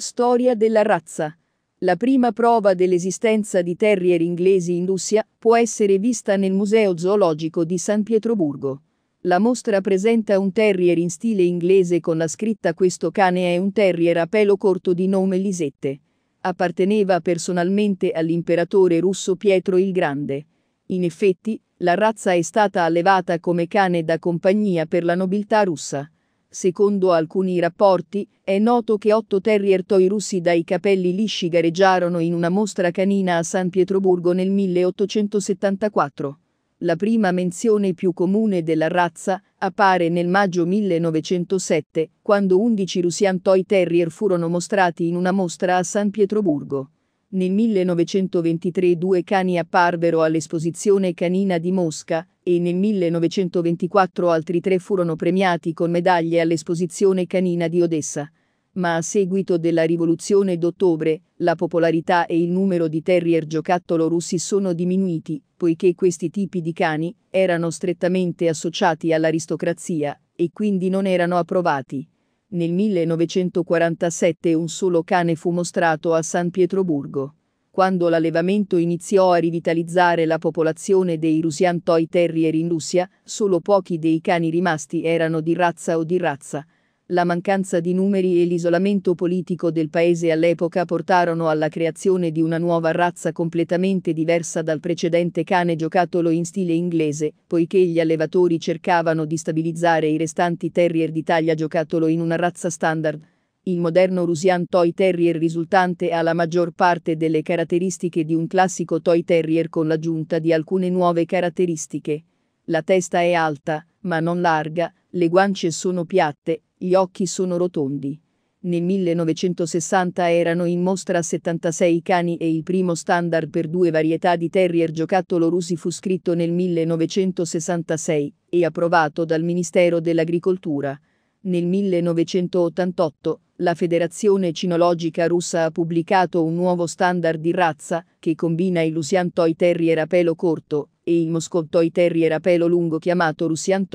Storia della razza. La prima prova dell'esistenza di terrier inglesi in Russia può essere vista nel Museo Zoologico di San Pietroburgo. La mostra presenta un terrier in stile inglese con la scritta Questo cane è un terrier a pelo corto di nome Lisette. Apparteneva personalmente all'imperatore russo Pietro il Grande. In effetti, la razza è stata allevata come cane da compagnia per la nobiltà russa. Secondo alcuni rapporti, è noto che otto terrier toy russi dai capelli lisci gareggiarono in una mostra canina a San Pietroburgo nel 1874. La prima menzione più comune della razza appare nel maggio 1907, quando 11 Russian Toy Terrier furono mostrati in una mostra a San Pietroburgo. Nel 1923 due cani apparvero all'esposizione canina di Mosca e nel 1924 altri tre furono premiati con medaglie all'esposizione canina di Odessa. Ma a seguito della rivoluzione d'ottobre, la popolarità e il numero di terrier giocattolo russi sono diminuiti, poiché questi tipi di cani erano strettamente associati all'aristocrazia e quindi non erano approvati. Nel 1947 un solo cane fu mostrato a San Pietroburgo. Quando l'allevamento iniziò a rivitalizzare la popolazione dei Rusian Toy Terrier in Russia, solo pochi dei cani rimasti erano di razza o di razza, la mancanza di numeri e l'isolamento politico del paese all'epoca portarono alla creazione di una nuova razza completamente diversa dal precedente cane giocattolo in stile inglese, poiché gli allevatori cercavano di stabilizzare i restanti terrier d'Italia taglia giocattolo in una razza standard. Il moderno Rusian Toy Terrier risultante ha la maggior parte delle caratteristiche di un classico Toy Terrier con l'aggiunta di alcune nuove caratteristiche. La testa è alta, ma non larga, le guance sono piatte, gli occhi sono rotondi. Nel 1960 erano in mostra 76 cani e il primo standard per due varietà di terrier giocattolo rusi fu scritto nel 1966 e approvato dal Ministero dell'Agricoltura. Nel 1988 la Federazione Cinologica Russa ha pubblicato un nuovo standard di razza che combina il Lusiantoi Terrier a pelo corto e il Moscow Terrier a pelo lungo chiamato Russian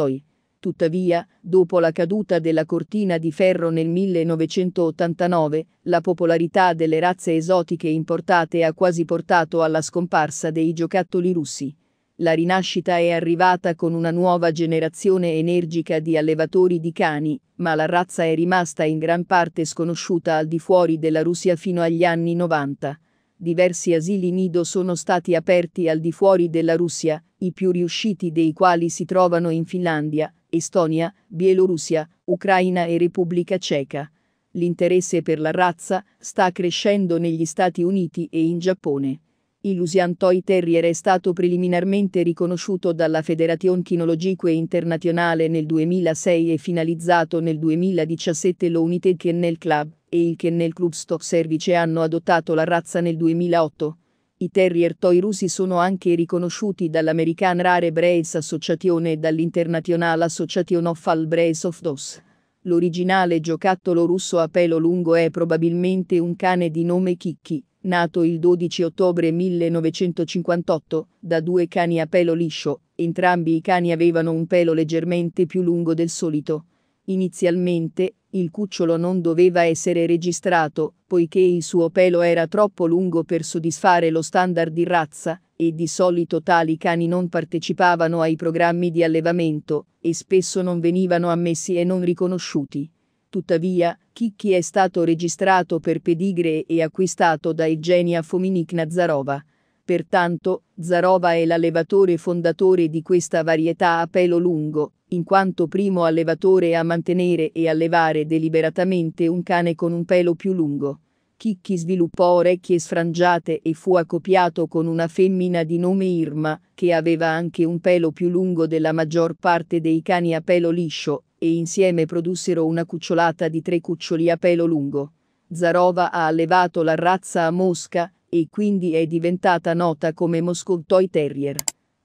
Tuttavia, dopo la caduta della cortina di ferro nel 1989, la popolarità delle razze esotiche importate ha quasi portato alla scomparsa dei giocattoli russi. La rinascita è arrivata con una nuova generazione energica di allevatori di cani, ma la razza è rimasta in gran parte sconosciuta al di fuori della Russia fino agli anni 90 diversi asili nido sono stati aperti al di fuori della Russia, i più riusciti dei quali si trovano in Finlandia, Estonia, Bielorussia, Ucraina e Repubblica Ceca. L'interesse per la razza sta crescendo negli Stati Uniti e in Giappone. Il Lusian Toy Terrier è stato preliminarmente riconosciuto dalla Federation Chinologique Internazionale nel 2006 e finalizzato nel 2017 lo United Kennel Club e il Kennel Club Stock Service hanno adottato la razza nel 2008. I terrier toy russi sono anche riconosciuti dall'American Rare Breeds Association e dall'International Association of All Breeds of Dogs. L'originale giocattolo russo a pelo lungo è probabilmente un cane di nome Kikki, nato il 12 ottobre 1958, da due cani a pelo liscio, entrambi i cani avevano un pelo leggermente più lungo del solito. Inizialmente, il cucciolo non doveva essere registrato, poiché il suo pelo era troppo lungo per soddisfare lo standard di razza, e di solito tali cani non partecipavano ai programmi di allevamento, e spesso non venivano ammessi e non riconosciuti. Tuttavia, Chicchi è stato registrato per pedigree e acquistato da Evgenia Fominikna Nazarova. Pertanto, Zarova è l'allevatore fondatore di questa varietà a pelo lungo, in quanto primo allevatore a mantenere e allevare deliberatamente un cane con un pelo più lungo. Chicchi sviluppò orecchie sfrangiate e fu accoppiato con una femmina di nome Irma, che aveva anche un pelo più lungo della maggior parte dei cani a pelo liscio, e insieme produssero una cucciolata di tre cuccioli a pelo lungo. Zarova ha allevato la razza a Mosca, e quindi è diventata nota come Moscow Toy Terrier.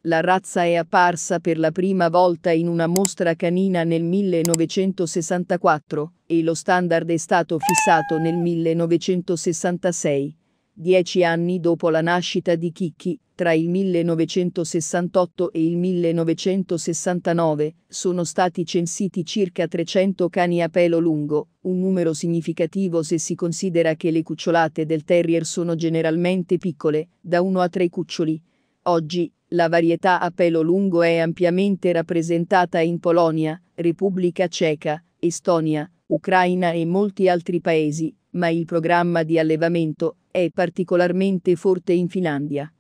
La razza è apparsa per la prima volta in una mostra canina nel 1964 e lo standard è stato fissato nel 1966, dieci anni dopo la nascita di Chicchi. Tra il 1968 e il 1969 sono stati censiti circa 300 cani a pelo lungo, un numero significativo se si considera che le cucciolate del terrier sono generalmente piccole, da uno a tre cuccioli. Oggi, la varietà a pelo lungo è ampiamente rappresentata in Polonia, Repubblica Ceca, Estonia, Ucraina e molti altri paesi, ma il programma di allevamento è particolarmente forte in Finlandia.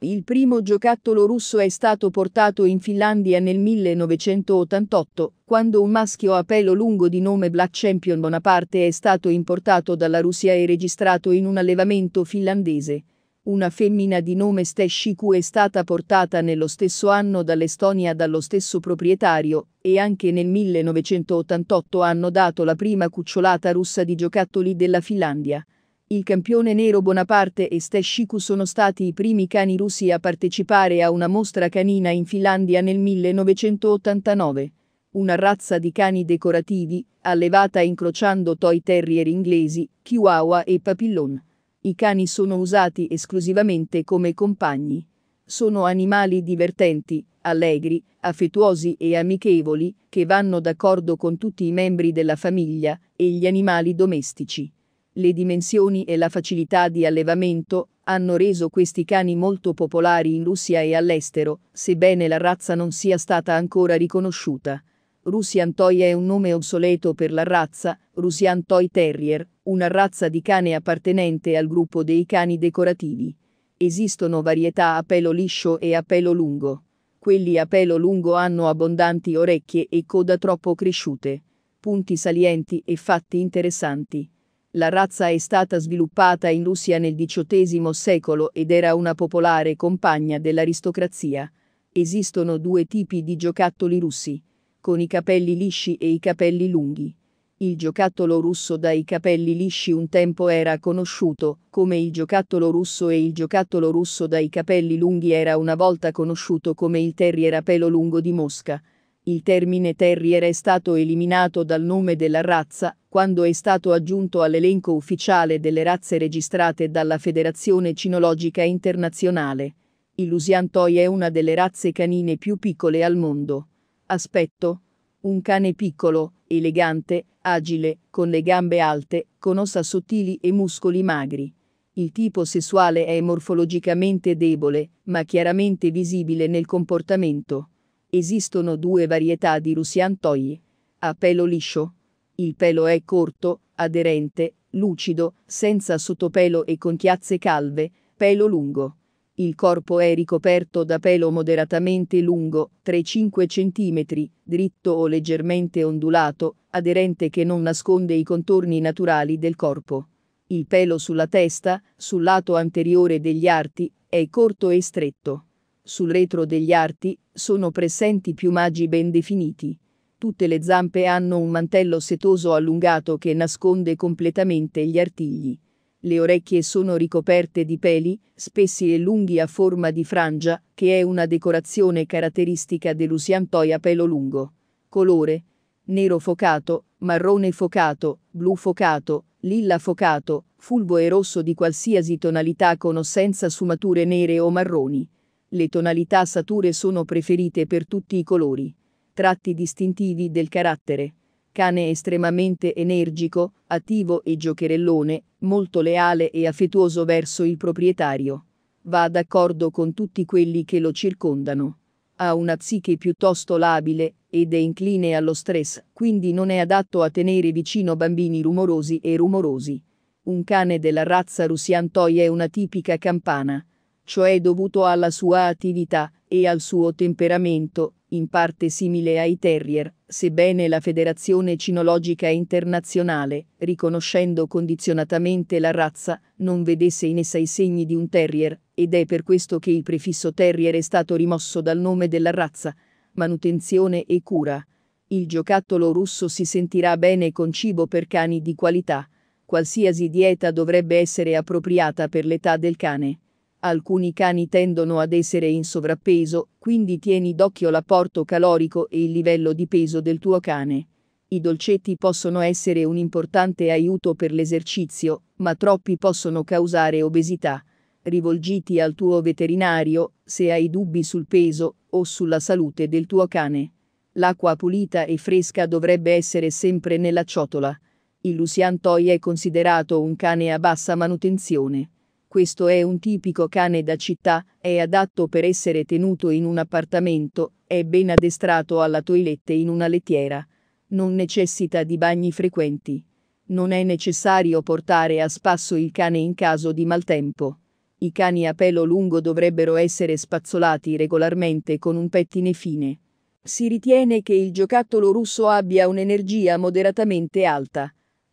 Il primo giocattolo russo è stato portato in Finlandia nel 1988, quando un maschio a pelo lungo di nome Black Champion Bonaparte è stato importato dalla Russia e registrato in un allevamento finlandese. Una femmina di nome Steshiku è stata portata nello stesso anno dall'Estonia dallo stesso proprietario, e anche nel 1988 hanno dato la prima cucciolata russa di giocattoli della Finlandia. Il campione nero Bonaparte e Stashiku sono stati i primi cani russi a partecipare a una mostra canina in Finlandia nel 1989. Una razza di cani decorativi, allevata incrociando toy terrier inglesi, chihuahua e papillon. I cani sono usati esclusivamente come compagni. Sono animali divertenti, allegri, affettuosi e amichevoli, che vanno d'accordo con tutti i membri della famiglia e gli animali domestici. Le dimensioni e la facilità di allevamento hanno reso questi cani molto popolari in Russia e all'estero, sebbene la razza non sia stata ancora riconosciuta. Russian Toy è un nome obsoleto per la razza, Russian Toy Terrier, una razza di cane appartenente al gruppo dei cani decorativi. Esistono varietà a pelo liscio e a pelo lungo. Quelli a pelo lungo hanno abbondanti orecchie e coda troppo cresciute. Punti salienti e fatti interessanti. La razza è stata sviluppata in Russia nel XVIII secolo ed era una popolare compagna dell'aristocrazia. Esistono due tipi di giocattoli russi, con i capelli lisci e i capelli lunghi. Il giocattolo russo dai capelli lisci un tempo era conosciuto come il giocattolo russo e il giocattolo russo dai capelli lunghi era una volta conosciuto come il terrier a pelo lungo di Mosca. Il termine terrier è stato eliminato dal nome della razza quando è stato aggiunto all'elenco ufficiale delle razze registrate dalla Federazione Cinologica Internazionale. Il Lusian Toy è una delle razze canine più piccole al mondo. Aspetto. Un cane piccolo, elegante, agile, con le gambe alte, con ossa sottili e muscoli magri. Il tipo sessuale è morfologicamente debole, ma chiaramente visibile nel comportamento. Esistono due varietà di Russiantoi. A pelo liscio. Il pelo è corto, aderente, lucido, senza sottopelo e con chiazze calve, pelo lungo. Il corpo è ricoperto da pelo moderatamente lungo, 3-5 cm, dritto o leggermente ondulato, aderente che non nasconde i contorni naturali del corpo. Il pelo sulla testa, sul lato anteriore degli arti, è corto e stretto. Sul retro degli arti sono presenti piumaggi ben definiti. Tutte le zampe hanno un mantello setoso allungato che nasconde completamente gli artigli. Le orecchie sono ricoperte di peli, spessi e lunghi a forma di frangia, che è una decorazione caratteristica dell'usiantoi a pelo lungo. Colore nero focato, marrone focato, blu focato, lilla focato, fulvo e rosso di qualsiasi tonalità con o senza sfumature nere o marroni. Le tonalità sature sono preferite per tutti i colori. Tratti distintivi del carattere. Cane estremamente energico, attivo e giocherellone, molto leale e affettuoso verso il proprietario. Va d'accordo con tutti quelli che lo circondano. Ha una psiche piuttosto labile ed è incline allo stress, quindi non è adatto a tenere vicino bambini rumorosi e rumorosi. Un cane della razza Russian Toy è una tipica campana cioè dovuto alla sua attività e al suo temperamento, in parte simile ai terrier, sebbene la Federazione Cinologica Internazionale, riconoscendo condizionatamente la razza, non vedesse in essa i segni di un terrier, ed è per questo che il prefisso terrier è stato rimosso dal nome della razza, manutenzione e cura. Il giocattolo russo si sentirà bene con cibo per cani di qualità. Qualsiasi dieta dovrebbe essere appropriata per l'età del cane. Alcuni cani tendono ad essere in sovrappeso, quindi tieni d'occhio l'apporto calorico e il livello di peso del tuo cane. I dolcetti possono essere un importante aiuto per l'esercizio, ma troppi possono causare obesità. Rivolgiti al tuo veterinario se hai dubbi sul peso o sulla salute del tuo cane. L'acqua pulita e fresca dovrebbe essere sempre nella ciotola. Il Lucian Toy è considerato un cane a bassa manutenzione. Questo è un tipico cane da città, è adatto per essere tenuto in un appartamento, è ben addestrato alla toilette in una lettiera. Non necessita di bagni frequenti. Non è necessario portare a spasso il cane in caso di maltempo. I cani a pelo lungo dovrebbero essere spazzolati regolarmente con un pettine fine. Si ritiene che il giocattolo russo abbia un'energia moderatamente alta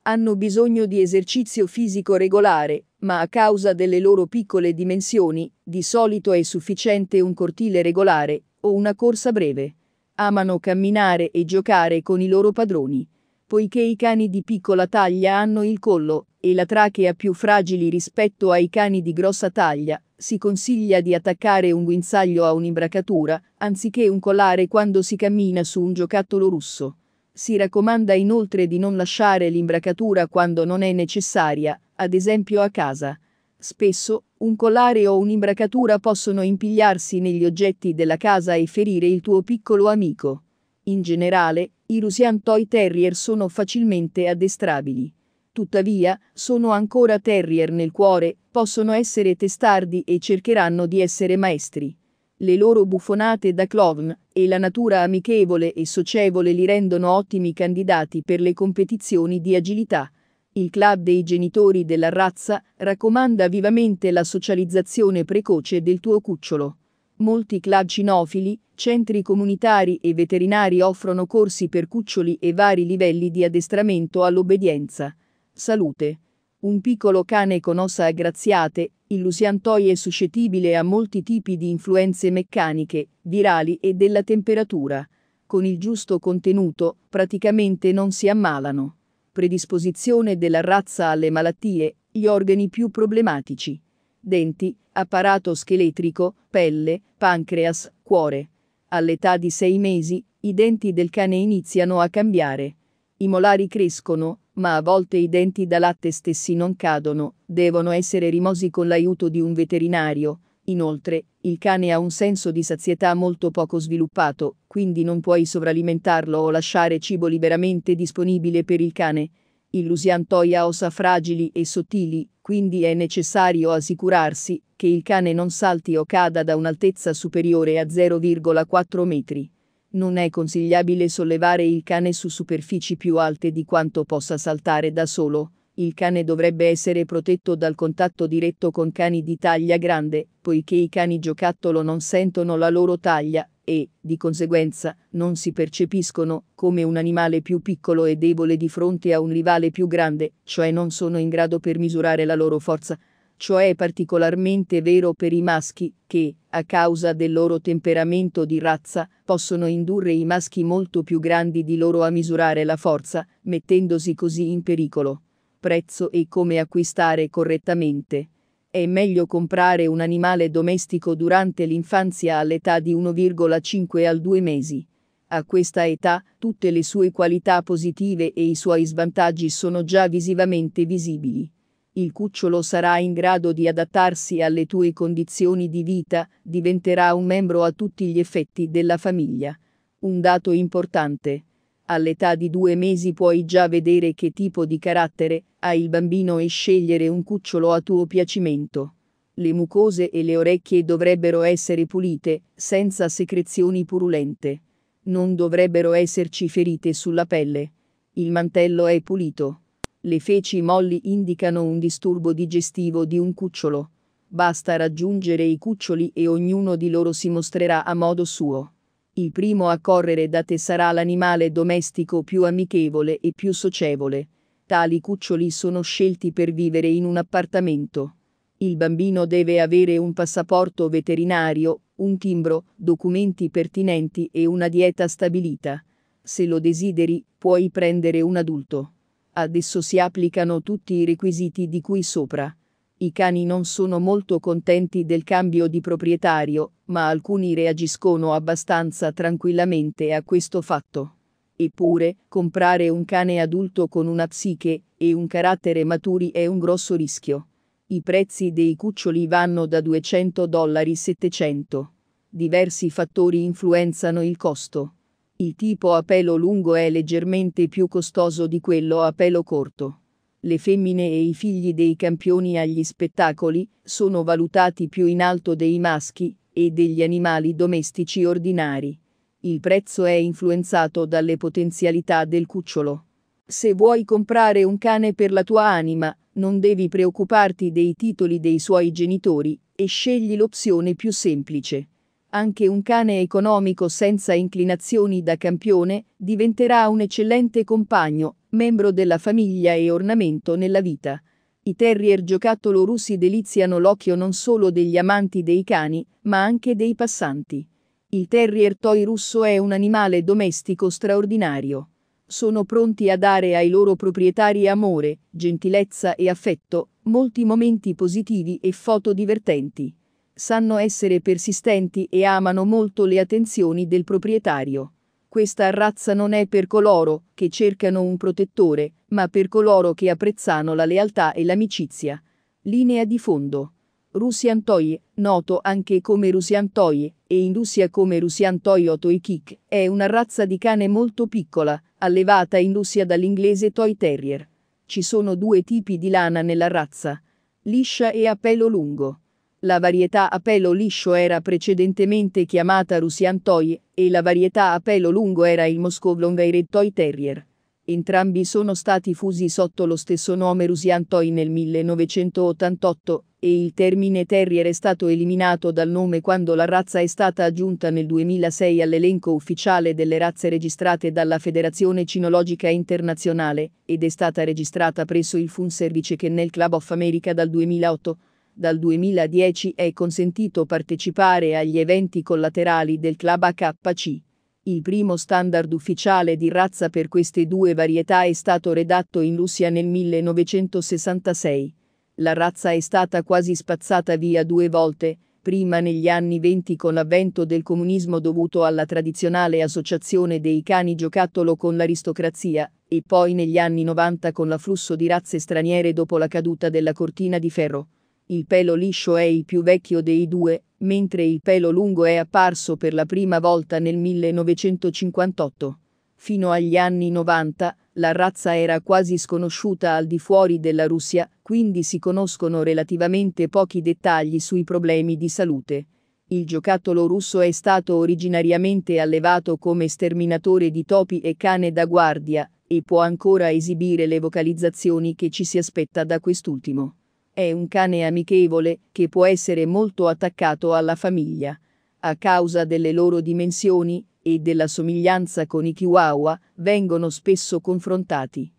hanno bisogno di esercizio fisico regolare, ma a causa delle loro piccole dimensioni, di solito è sufficiente un cortile regolare o una corsa breve. Amano camminare e giocare con i loro padroni. Poiché i cani di piccola taglia hanno il collo e la trachea più fragili rispetto ai cani di grossa taglia, si consiglia di attaccare un guinzaglio a un'imbracatura, anziché un collare quando si cammina su un giocattolo russo. Si raccomanda inoltre di non lasciare l'imbracatura quando non è necessaria, ad esempio a casa. Spesso, un collare o un'imbracatura possono impigliarsi negli oggetti della casa e ferire il tuo piccolo amico. In generale, i Russian Toy Terrier sono facilmente addestrabili. Tuttavia, sono ancora terrier nel cuore, possono essere testardi e cercheranno di essere maestri le loro buffonate da clown e la natura amichevole e socievole li rendono ottimi candidati per le competizioni di agilità. Il club dei genitori della razza raccomanda vivamente la socializzazione precoce del tuo cucciolo. Molti club cinofili, centri comunitari e veterinari offrono corsi per cuccioli e vari livelli di addestramento all'obbedienza. Salute un piccolo cane con ossa aggraziate, illusiantoie e suscettibile a molti tipi di influenze meccaniche, virali e della temperatura. Con il giusto contenuto, praticamente non si ammalano. Predisposizione della razza alle malattie, gli organi più problematici. Denti, apparato scheletrico, pelle, pancreas, cuore. All'età di sei mesi, i denti del cane iniziano a cambiare i molari crescono, ma a volte i denti da latte stessi non cadono, devono essere rimosi con l'aiuto di un veterinario. Inoltre, il cane ha un senso di sazietà molto poco sviluppato, quindi non puoi sovralimentarlo o lasciare cibo liberamente disponibile per il cane. Il Lusiantoia ha ossa fragili e sottili, quindi è necessario assicurarsi che il cane non salti o cada da un'altezza superiore a 0,4 metri non è consigliabile sollevare il cane su superfici più alte di quanto possa saltare da solo. Il cane dovrebbe essere protetto dal contatto diretto con cani di taglia grande, poiché i cani giocattolo non sentono la loro taglia e, di conseguenza, non si percepiscono come un animale più piccolo e debole di fronte a un rivale più grande, cioè non sono in grado per misurare la loro forza, Ciò cioè è particolarmente vero per i maschi, che, a causa del loro temperamento di razza, possono indurre i maschi molto più grandi di loro a misurare la forza, mettendosi così in pericolo. Prezzo e come acquistare correttamente. È meglio comprare un animale domestico durante l'infanzia all'età di 1,5 al 2 mesi. A questa età, tutte le sue qualità positive e i suoi svantaggi sono già visivamente visibili il cucciolo sarà in grado di adattarsi alle tue condizioni di vita, diventerà un membro a tutti gli effetti della famiglia. Un dato importante. All'età di due mesi puoi già vedere che tipo di carattere ha il bambino e scegliere un cucciolo a tuo piacimento. Le mucose e le orecchie dovrebbero essere pulite, senza secrezioni purulente. Non dovrebbero esserci ferite sulla pelle. Il mantello è pulito le feci molli indicano un disturbo digestivo di un cucciolo. Basta raggiungere i cuccioli e ognuno di loro si mostrerà a modo suo. Il primo a correre da te sarà l'animale domestico più amichevole e più socievole. Tali cuccioli sono scelti per vivere in un appartamento. Il bambino deve avere un passaporto veterinario, un timbro, documenti pertinenti e una dieta stabilita. Se lo desideri, puoi prendere un adulto. Ad esso si applicano tutti i requisiti di cui sopra. I cani non sono molto contenti del cambio di proprietario, ma alcuni reagiscono abbastanza tranquillamente a questo fatto. Eppure, comprare un cane adulto con una psiche e un carattere maturi è un grosso rischio. I prezzi dei cuccioli vanno da 200 dollari 700. Diversi fattori influenzano il costo. Il tipo a pelo lungo è leggermente più costoso di quello a pelo corto. Le femmine e i figli dei campioni agli spettacoli sono valutati più in alto dei maschi e degli animali domestici ordinari. Il prezzo è influenzato dalle potenzialità del cucciolo. Se vuoi comprare un cane per la tua anima, non devi preoccuparti dei titoli dei suoi genitori e scegli l'opzione più semplice anche un cane economico senza inclinazioni da campione, diventerà un eccellente compagno, membro della famiglia e ornamento nella vita. I terrier giocattolo russi deliziano l'occhio non solo degli amanti dei cani, ma anche dei passanti. Il terrier toy russo è un animale domestico straordinario. Sono pronti a dare ai loro proprietari amore, gentilezza e affetto, molti momenti positivi e foto divertenti sanno essere persistenti e amano molto le attenzioni del proprietario. Questa razza non è per coloro che cercano un protettore, ma per coloro che apprezzano la lealtà e l'amicizia. Linea di fondo. Russian Toy, noto anche come Russian Toy e in Russia come Russian Toy o Toy Kick, è una razza di cane molto piccola, allevata in Russia dall'inglese Toy Terrier. Ci sono due tipi di lana nella razza, liscia e a pelo lungo. La varietà a pelo liscio era precedentemente chiamata Russian Toy e la varietà a pelo lungo era il Moscow Lonveiret Toy Terrier. Entrambi sono stati fusi sotto lo stesso nome Russian Toy nel 1988 e il termine terrier è stato eliminato dal nome quando la razza è stata aggiunta nel 2006 all'elenco ufficiale delle razze registrate dalla Federazione Cinologica Internazionale ed è stata registrata presso il Fun Service Kennel Club of America dal 2008. Dal 2010 è consentito partecipare agli eventi collaterali del Club AKC. Il primo standard ufficiale di razza per queste due varietà è stato redatto in Russia nel 1966. La razza è stata quasi spazzata via due volte, prima negli anni 20 con l'avvento del comunismo dovuto alla tradizionale associazione dei cani giocattolo con l'aristocrazia, e poi negli anni 90 con l'afflusso di razze straniere dopo la caduta della cortina di ferro. Il pelo liscio è il più vecchio dei due, mentre il pelo lungo è apparso per la prima volta nel 1958. Fino agli anni 90, la razza era quasi sconosciuta al di fuori della Russia, quindi si conoscono relativamente pochi dettagli sui problemi di salute. Il giocattolo russo è stato originariamente allevato come sterminatore di topi e cane da guardia, e può ancora esibire le vocalizzazioni che ci si aspetta da quest'ultimo. È un cane amichevole che può essere molto attaccato alla famiglia. A causa delle loro dimensioni e della somiglianza con i chihuahua, vengono spesso confrontati.